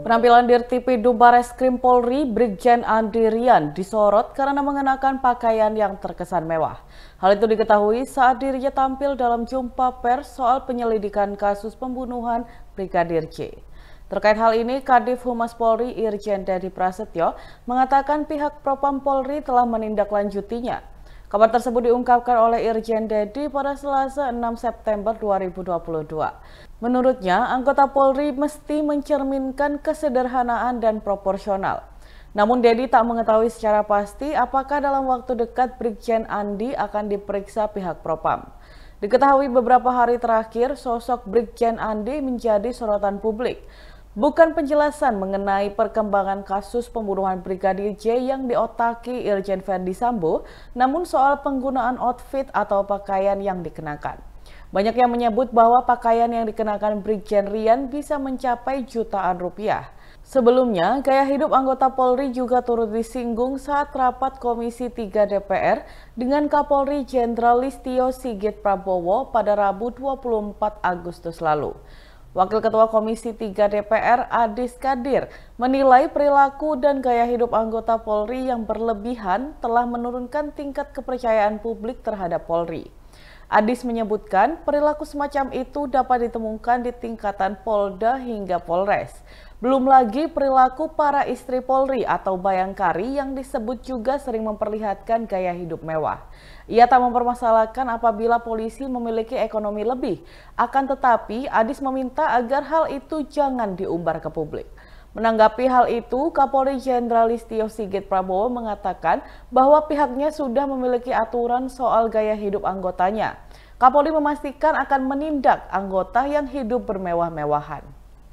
Penampilan Dirtipi Dubares Krim Polri, Brigjen Andirian, disorot karena mengenakan pakaian yang terkesan mewah. Hal itu diketahui saat dirinya tampil dalam jumpa pers soal penyelidikan kasus pembunuhan Brigadir J. Terkait hal ini, Kadif Humas Polri Irjen Dedi Prasetyo mengatakan pihak Propam Polri telah menindaklanjutinya Kabar tersebut diungkapkan oleh Irjen Dedi pada Selasa 6 September 2022. Menurutnya, anggota Polri mesti mencerminkan kesederhanaan dan proporsional. Namun Dedi tak mengetahui secara pasti apakah dalam waktu dekat Brigjen Andi akan diperiksa pihak Propam. Diketahui beberapa hari terakhir, sosok Brigjen Andi menjadi sorotan publik bukan penjelasan mengenai perkembangan kasus pembunuhan Brigadir J yang diotaki Irjen Verdi Sambo, namun soal penggunaan outfit atau pakaian yang dikenakan. Banyak yang menyebut bahwa pakaian yang dikenakan Brigjen Rian bisa mencapai jutaan rupiah. Sebelumnya, gaya hidup anggota Polri juga turut disinggung saat rapat Komisi 3 DPR dengan Kapolri Jenderal Listio Sigit Prabowo pada Rabu 24 Agustus lalu. Wakil Ketua Komisi 3 DPR Adis Kadir menilai perilaku dan gaya hidup anggota Polri yang berlebihan telah menurunkan tingkat kepercayaan publik terhadap Polri. Adis menyebutkan perilaku semacam itu dapat ditemukan di tingkatan Polda hingga Polres. Belum lagi perilaku para istri Polri atau bayangkari yang disebut juga sering memperlihatkan gaya hidup mewah. Ia tak mempermasalahkan apabila polisi memiliki ekonomi lebih. Akan tetapi, Adis meminta agar hal itu jangan diumbar ke publik. Menanggapi hal itu, Kapolri Jenderal Listio Sigit Prabowo mengatakan bahwa pihaknya sudah memiliki aturan soal gaya hidup anggotanya. Kapolri memastikan akan menindak anggota yang hidup bermewah-mewahan.